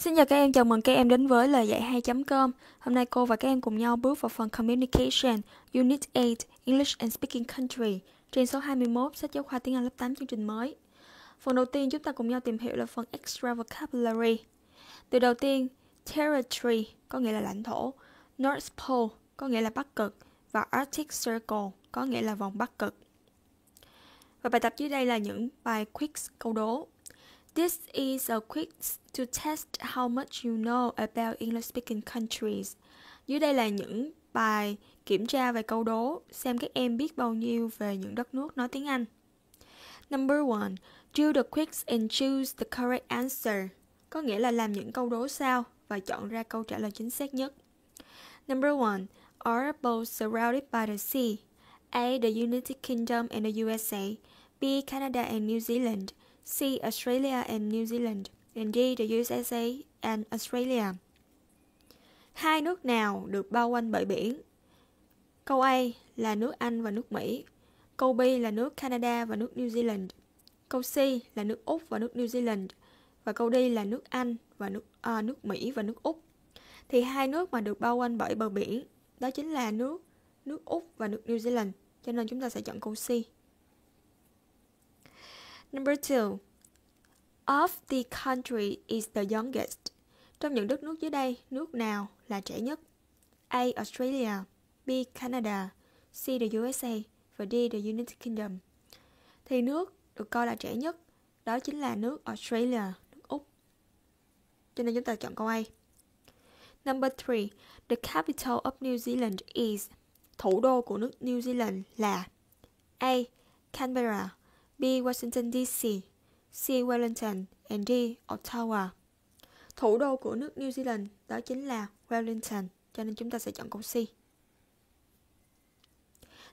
Xin chào các em, chào mừng các em đến với lời dạy 2.com Hôm nay cô và các em cùng nhau bước vào phần Communication Unit 8 English and Speaking Country Trên số 21 sách giáo khoa tiếng Anh lớp 8 chương trình mới Phần đầu tiên chúng ta cùng nhau tìm hiểu là phần Extra Vocabulary Từ đầu tiên, Territory có nghĩa là lãnh thổ North Pole có nghĩa là Bắc Cực Và Arctic Circle có nghĩa là vòng Bắc Cực Và bài tập dưới đây là những bài quiz câu đố This is a quiz to test how much you know about English speaking countries. Dưới đây là những bài kiểm tra về câu đố, xem các em biết bao nhiêu về những đất nước nói tiếng Anh. Number one, do the quiz and choose the correct answer. Có nghĩa là làm những câu đố sao và chọn ra câu trả lời chính xác nhất. Number one, are both surrounded by the sea? A. The United Kingdom and the USA. B. Canada and New Zealand. See Australia and New Zealand. Indeed, the USA and Australia. Hai nước nào được bao quanh bởi biển? Câu A là nước Anh và nước Mỹ. Câu B là nước Canada và nước New Zealand. Câu C là nước Úc và nước New Zealand. Và câu D là nước Anh và nước à, nước Mỹ và nước Úc. Thì hai nước mà được bao quanh bởi bờ biển đó chính là nước nước Úc và nước New Zealand. Cho nên chúng ta sẽ chọn câu C. Number two, of the country is the youngest. Trong những đất nước dưới đây, nước nào là trẻ nhất? A. Australia B. Canada C. The USA và D. The United Kingdom Thì nước được coi là trẻ nhất đó chính là nước Australia, nước Úc. Cho nên chúng ta chọn câu A. Number 3. The capital of New Zealand is Thủ đô của nước New Zealand là A. Canberra B. Washington DC C. Wellington and D. Ottawa Thủ đô của nước New Zealand đó chính là Wellington cho nên chúng ta sẽ chọn câu C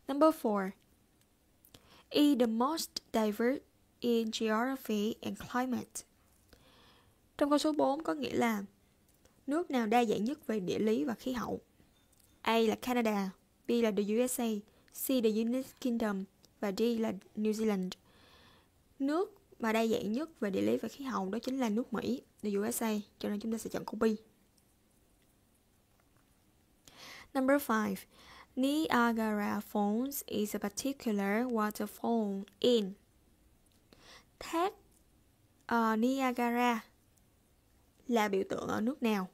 Number 4 E. The most diverse in geography and climate Trong câu số 4 có nghĩa là nước nào đa dạng nhất về địa lý và khí hậu A là Canada B là the USA C là United Kingdom và D là New Zealand nước mà đa dạng nhất về địa lý và khí hậu đó chính là nước Mỹ, the USA, cho nên chúng ta sẽ chọn câu B. Number 5. Niagara Falls is a particular waterfall in Thác uh, Niagara là biểu tượng ở nước nào?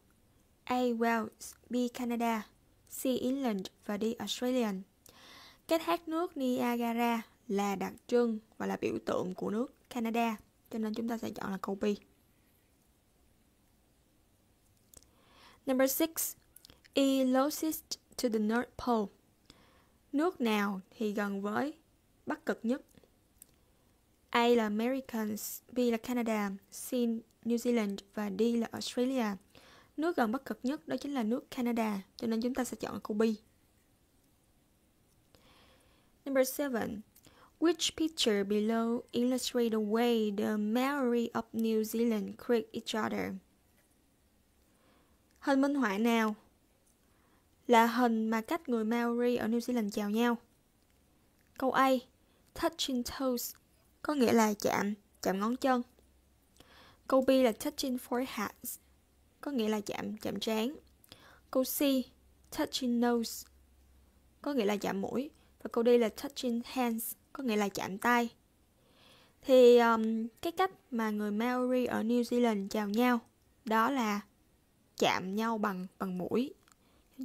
A. Wales B. Canada C. England và D. Australian Cái thác nước Niagara là đặc trưng và là biểu tượng của nước Canada cho nên chúng ta sẽ chọn là câu B. Number 6. E closest to the North Pole. Nước nào thì gần với Bắc cực nhất? A là Americans, B là Canada, C New Zealand và D là Australia. Nước gần Bắc cực nhất đó chính là nước Canada, cho nên chúng ta sẽ chọn câu B. Number 7 which picture below illustrate the way the Maori of New Zealand greet each other. Hình minh họa nào là hình mà cách người Maori ở New Zealand chào nhau? Câu A. Touching toes có nghĩa là chạm, chạm ngón chân. Câu B là touching foreheads có nghĩa là chạm, chạm trán. Câu C touching nose có nghĩa là chạm mũi và câu D là touching hands có nghĩa là chạm tay thì um, cái cách mà người Maori ở New Zealand chào nhau đó là chạm nhau bằng bằng mũi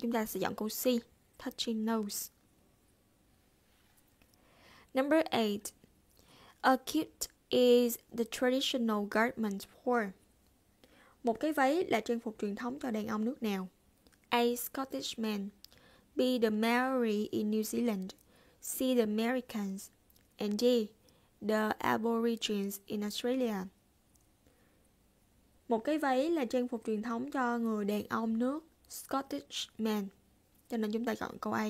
chúng ta sẽ chọn câu C touching nose number eight. a kilt is the traditional garment for một cái váy là trang phục truyền thống cho đàn ông nước nào A Scottish man B the Maori in New Zealand C the Americans and D. The Aborigines in Australia Một cái váy là trang phục truyền thống cho người đàn ông nước Scottish man Cho nên chúng ta chọn câu A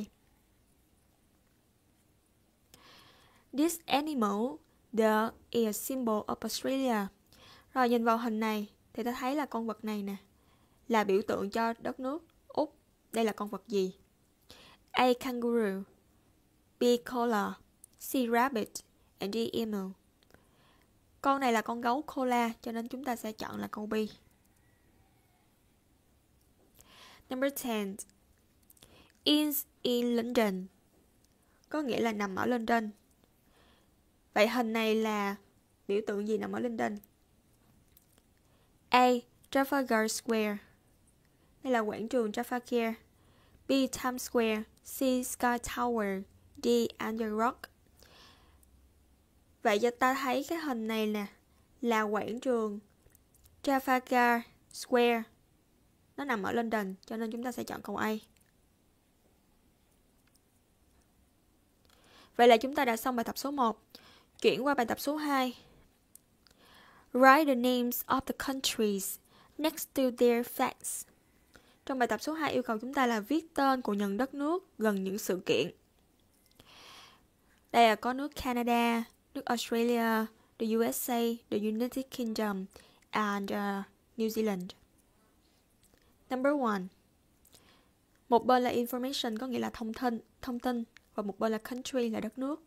This animal, the, is a symbol of Australia Rồi nhìn vào hình này thì ta thấy là con vật này nè Là biểu tượng cho đất nước Úc Đây là con vật gì? A. Kangaroo B. Koala Sea Rabbit and the Emu Con này là con gấu cola cho nên chúng ta sẽ chọn là câu B. Number 10 Is in London Có nghĩa là nằm ở London Vậy hình này là biểu tượng gì nằm ở London? A. Trafalgar Square Đây là quảng trường Trafalgar B. Times Square C. Sky Tower D. Under Rock Vậy cho ta thấy cái hình này nè Là quảng trường Trafalgar Square Nó nằm ở London cho nên chúng ta sẽ chọn câu A Vậy là chúng ta đã xong bài tập số 1 Chuyển qua bài tập số 2 Write the names of the countries next to their facts Trong bài tập số 2 yêu cầu chúng ta là viết tên của những đất nước gần những sự kiện Đây là có nước Canada, nước Australia, the USA, the United Kingdom, and uh, New Zealand. Number one. Một bên là information có nghĩa là thông tin, thông tin và một bên là country là đất nước.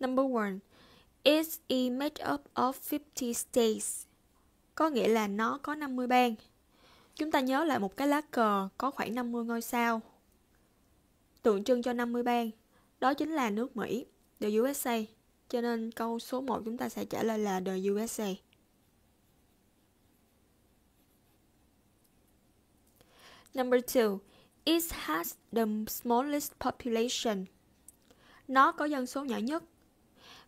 Number one. It's a made up of 50 states. Có nghĩa là nó có 50 bang. Chúng ta nhớ lại một cái lá cờ có khoảng 50 ngôi sao tượng trưng cho 50 bang. Đó chính là nước Mỹ, the USA. Cho nên câu số 1 chúng ta sẽ trả lời là The USA. Number 2. It has the smallest population. Nó có dân số nhỏ nhất.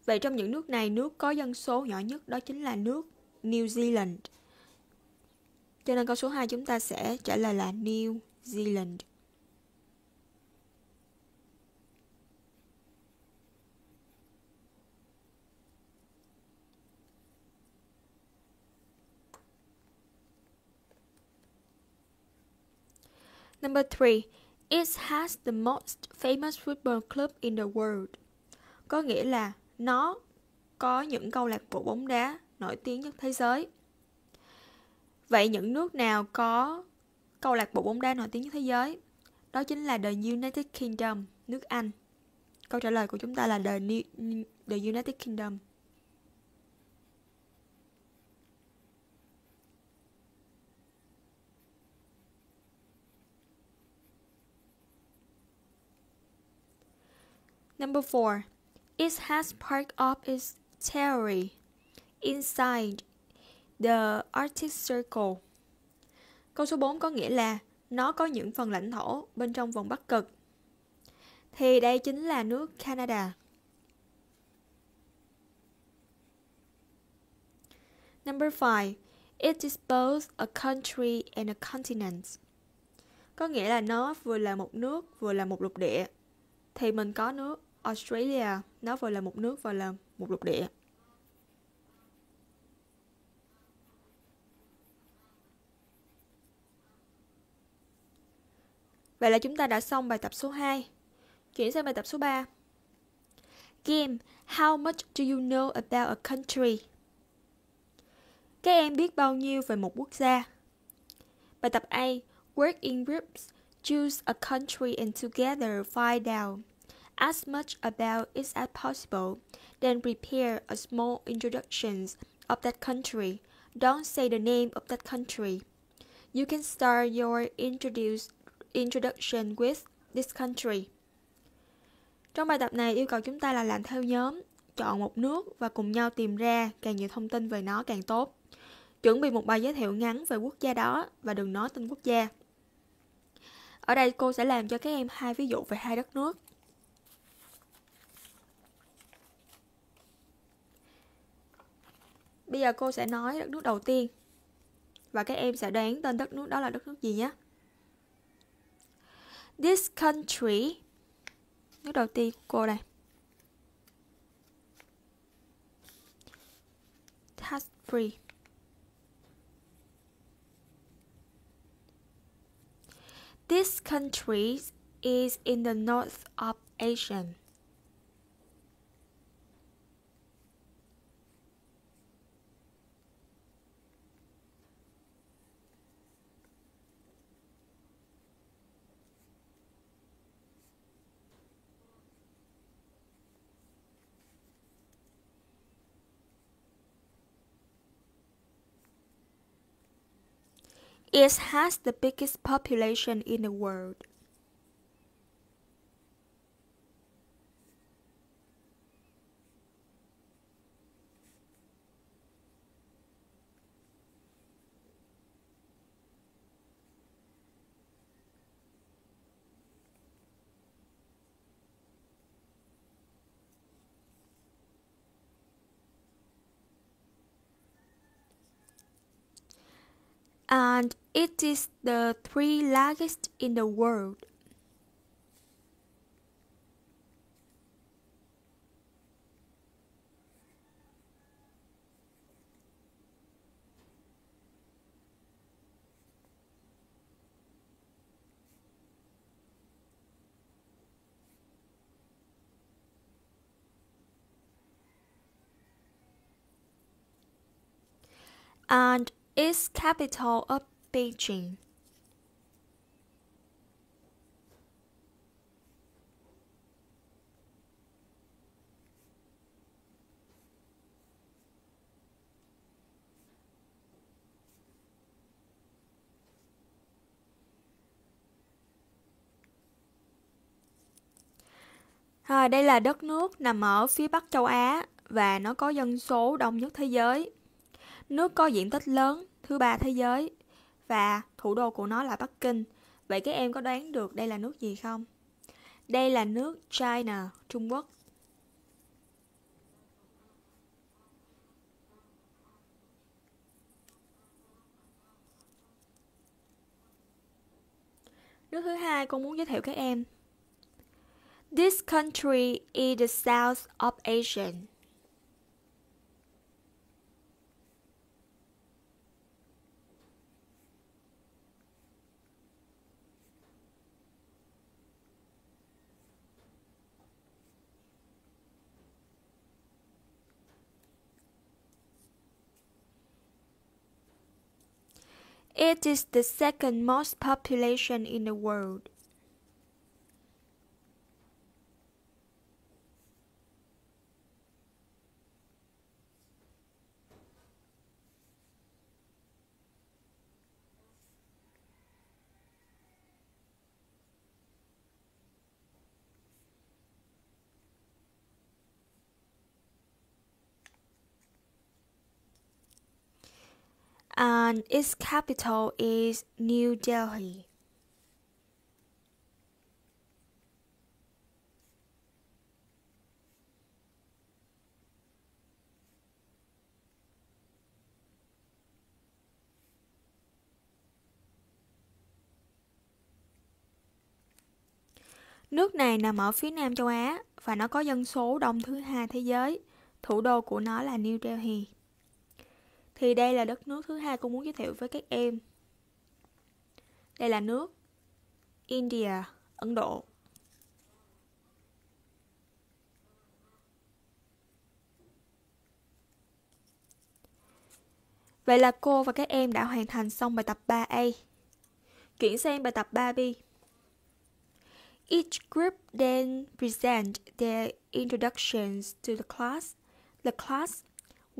Vậy trong những nước này, nước có dân số nhỏ nhất đó chính là nước New Zealand. Cho nên câu số 2 chúng ta sẽ trả lời là New Zealand. Number 3. It has the most famous football club in the world. Có nghĩa là nó có những câu lạc bộ bóng đá nổi tiếng nhất thế giới. Vậy những nước nào có câu lạc bộ bóng đá nổi tiếng nhất thế giới? Đó chính là The United Kingdom, nước Anh. Câu trả lời của chúng ta là The, New, The United Kingdom. Number four, it has part of its theory inside the Arctic Circle. Câu số 4 có nghĩa là nó có những phần lãnh thổ bên trong vòng Bắc Cực. Thì đây chính là nước Canada. Number 5. It is both a country and a continent. Có nghĩa là nó vừa là một nước vừa là một lục địa. Thì mình có nước Australia nó vừa là một nước vừa là một lục địa Vậy là chúng ta đã xong bài tập số 2 Chuyển sang bài tập số 3 Game How much do you know about a country? Các em biết bao nhiêu về một quốc gia? Bài tập A Work in groups Choose a country and together find out as much about it as possible, then prepare a small introduction of that country. Don't say the name of that country. You can start your introduce, introduction with this country. Trong bài tập này yêu cầu chúng ta là làm theo nhóm, chọn một nước và cùng nhau tìm ra càng nhiều thông tin về nó càng tốt. Chuẩn bị một bài giới thiệu ngắn về quốc gia đó và đừng nói tên quốc gia. Ở đây cô sẽ làm cho các em hai ví dụ về hai đất nước. Bây giờ cô sẽ nói đất nước đầu tiên Và các em sẽ đoán tên đất nước đó là đất nước gì nhé This country Nước đầu tiên của cô đây has free This country is in the north of Asia It has the biggest population in the world. and it is the three largest in the world. and is capital of Beijing. À, đây là đất nước nằm ở phía Bắc châu Á và nó có dân số đông nhất thế giới Nước có diện tích lớn, thứ ba thế giới và thủ đô của nó là Bắc Kinh. Vậy các em có đoán được đây là nước gì không? Đây là nước China, Trung Quốc. Nước thứ hai con muốn giới thiệu các em. This country is the south of Asia. It is the second most population in the world. and its capital is New Delhi. Nước này nằm ở phía nam châu Á và nó có dân số đông thứ hai thế giới. Thủ đô của nó là New Delhi thì đây là đất nước thứ hai cô muốn giới thiệu với các em. Đây là nước India, Ấn Độ. Vậy là cô và các em đã hoàn thành xong bài tập 3A. Chuyển sang bài tập 3B. Each group then present their introductions to the class. The class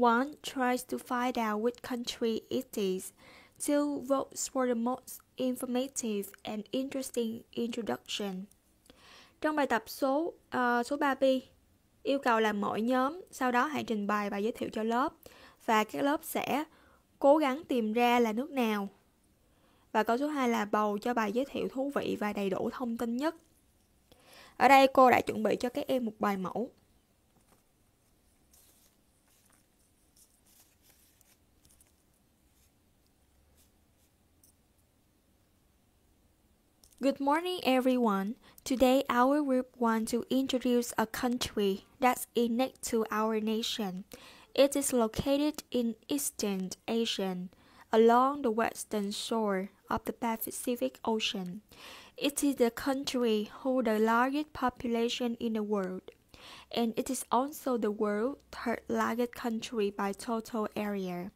One tries to find out which country it is. Two votes for the most informative and interesting introduction. Trong bài tập số uh, số 3B, yêu cầu là mỗi nhóm sau đó hãy trình bày và giới thiệu cho lớp và các lớp sẽ cố gắng tìm ra là nước nào. Và câu số 2 là bầu cho bài giới thiệu thú vị và đầy đủ thông tin nhất. Ở đây cô đã chuẩn bị cho các em một bài mẫu Good morning, everyone. Today, our group wants to introduce a country that's unique to our nation. It is located in Eastern Asia, along the western shore of the Pacific Ocean. It is the country with the largest population in the world, and it is also the world's third largest country by total area.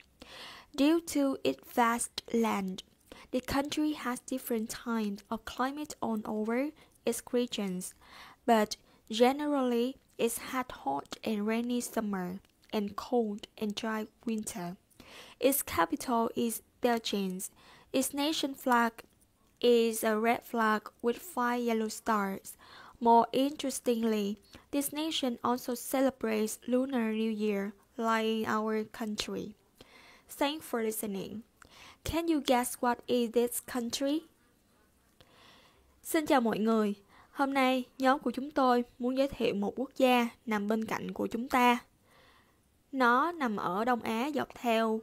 Due to its vast land, the country has different kinds of climate on over its regions, but generally it had hot and rainy summer and cold and dry winter. Its capital is Belgians. Its nation flag is a red flag with five yellow stars. More interestingly, this nation also celebrates Lunar New Year like our country. Thanks for listening. Can you guess what is this country? Xin chào mọi người. Hôm nay, nhóm của chúng tôi muốn giới thiệu một quốc gia nằm bên cạnh của chúng ta. Nó nằm ở Đông Á dọc theo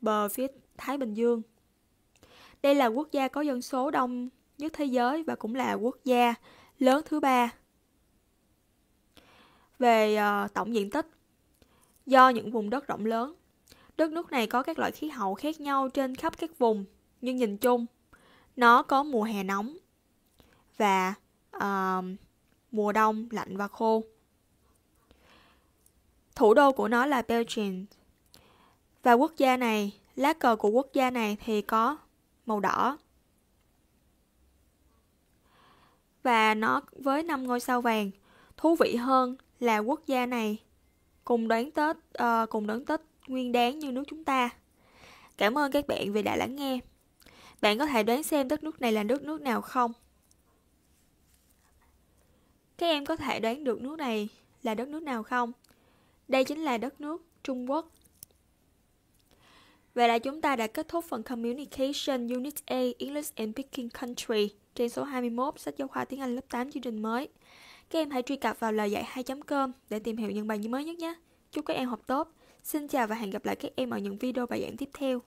bờ phía Thái Bình Dương. Đây là quốc gia có dân số đông nhất thế giới và cũng là quốc gia lớn thứ ba. Về uh, tổng diện tích, do những vùng đất rộng lớn Đất nước này có các loại khí hậu khác nhau trên khắp các vùng, nhưng nhìn chung, nó có mùa hè nóng và uh, mùa đông lạnh và khô. Thủ đô của nó là Belgium. Và quốc gia này, lá cờ của quốc gia này thì có màu đỏ. Và nó với năm ngôi sao vàng. Thú vị hơn là quốc gia này cùng đón Tết uh, cùng đón Tết nguyên đáng như nước chúng ta. Cảm ơn các bạn vì đã lắng nghe. Bạn có thể đoán xem đất nước này là đất nước nào không? Các em có thể đoán được nước này là đất nước nào không? Đây chính là đất nước Trung Quốc. Vậy là chúng ta đã kết thúc phần Communication Unit A English and Speaking Country trên số 21 sách giáo khoa tiếng Anh lớp 8 chương trình mới. Các em hãy truy cập vào lời dạy 2.com để tìm hiểu những bài mới nhất nhé. Chúc các em học tốt! Xin chào và hẹn gặp lại các em ở những video bài giảng tiếp theo.